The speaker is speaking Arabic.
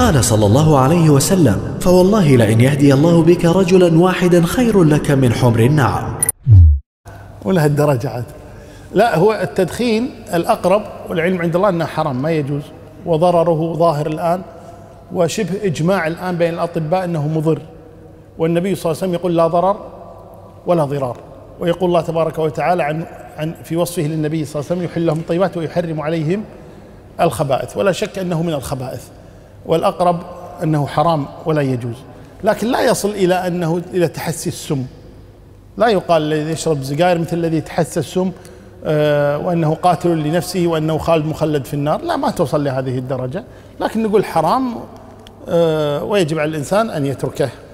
قال صلى الله عليه وسلم فوالله لئن يهدي الله بك رجلا واحدا خير لك من حمر النعم ولهالدرجة عاد لا هو التدخين الأقرب والعلم عند الله أنه حرام ما يجوز وضرره ظاهر الآن وشبه إجماع الآن بين الأطباء أنه مضر والنبي صلى الله عليه وسلم يقول لا ضرر ولا ضرار ويقول الله تبارك وتعالى عن عن في وصفه للنبي صلى الله عليه وسلم يحل لهم الطيبات ويحرم عليهم الخبائث ولا شك انه من الخبائث والأقرب أنه حرام ولا يجوز لكن لا يصل إلى أنه إلى تحسي السم لا يقال الذي يشرب سجاير مثل الذي يتحسى السم آه، وأنه قاتل لنفسه وأنه خالد مخلد في النار لا ما توصل لهذه الدرجة لكن نقول حرام آه، ويجب على الإنسان أن يتركه